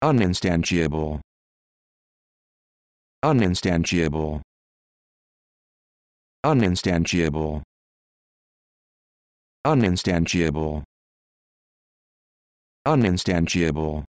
uninstantiable uninstantiable uninstantiable uninstantiable uninstantiable